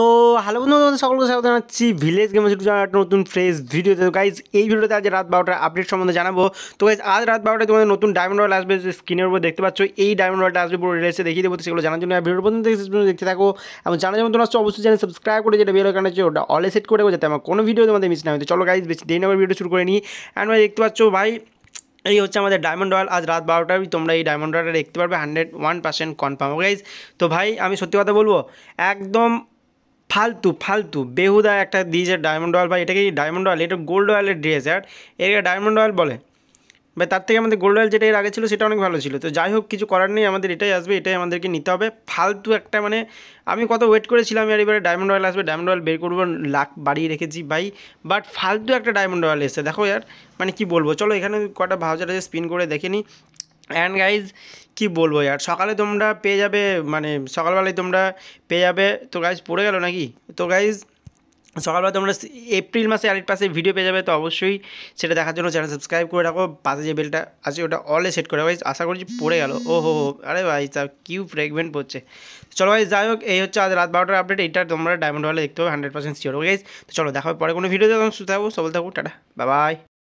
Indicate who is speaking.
Speaker 1: তো হ্যালো বন্ধু তোমাদের সকলকে স্বাগত জানাচ্ছি ভিলেজ গেম ইউটিউব চ্যানেল একটা নতুন ফ্রেশ ভিডিও তো গাইজ এই ভিডিওতে আজ রাত বারোটার আপডেট সম্বন্ধে জানাবো তো গাইজ আজ রাত বারোটায় তোমাদের নতুন ডায়মন্ড রয়েল আসবে স্ক্রিনের উপর দেখতে পাচ্ছ এই ডায়মন্ড রয়েলটা আসবে পুরো রিলেসে দেখিয়ে দেবো সেগুলো জানার জন্য ভিডিও পর্যন্ত দেখতে থাকো এবং জানার জন্য তোমার অবশ্যই জানি সাবস্ক্রাইব করে যেটা বেরো কারণে ওটা অলে সেট করে যাতে আমার কোনো ভিডিও তোমাদের মিস না হয় তো চলো গাইজ বেশি দেরি নম্বর ভিডিও শুরু করে নিই অ্যান্ড দেখতে পাচ্ছ ভাই এই হচ্ছে আমাদের ডায়মন্ড রয়্যাল আজ রাত বারোটায় তোমরা এই ডায়মন্ড রয়্যালটা দেখতে পারবে hundred one percent confirm guys তো ভাই আমি সত্যি কথা বলবো একদম ফালতু ফালতু বেহুদা একটা দিয়েছে ডায়মন্ড অয়েল ভাই এটাকে ডায়মন্ড অয়েল এটা গোল্ড অয়েলের ড্রেস আর এটাকে ডায়মন্ড অয়েল বলে বা তার থেকে আমাদের গোল্ড অয়েল যেটা এর আগে ছিল সেটা অনেক ভালো ছিল তো যাই হোক কিছু করার নেই আমাদের এটাই আসবে এটাই আমাদেরকে নিতে হবে ফালতু একটা মানে আমি কত ওয়েট করেছিলাম আর এবারে ডায়মন্ড অয়েল আসবে ডায়মন্ড অয়েল বের করবো লাখ বাড়িয়ে রেখেছি ভাই বাট ফালতু একটা ডায়মন্ড অয়েল এসে দেখো ইয়ার মানে কি বলবো চলো এখানে কটা ভাউজার আছে স্পিন করে দেখে নিই অ্যান্ড গাইজ কি বলবো আর সকালে তোমরা পেয়ে যাবে মানে সকালবেলায় তোমরা পেয়ে যাবে তো গাইজ পড়ে গেল নাকি তো গাইজ সকালবেলা তোমরা এপ্রিল মাসে আরেক পাশে ভিডিও পেয়ে যাবে তো অবশ্যই সেটা দেখার জন্য চ্যানেল সাবস্ক্রাইব করে রাখো পাশে যে বেলটা আছে ওটা অলে সেট করে ভাই আশা করছি পড়ে গেল ও হো হো আরে ভাই তা কিউ ফ্রেগমেন্ট পড়ছে চলো ভাই যাই হোক এই হচ্ছে আজ রাত বারোটার আপডেট এটা তোমরা ডায়মন্ড হলে দেখতে হবে হান্ড্রেড পার্সেন্ট শিওর তো চলো দেখা পরে কোনো ভিডিও দেখো সুস্থ থাকবো সবল থাকবো টাটা বাবাই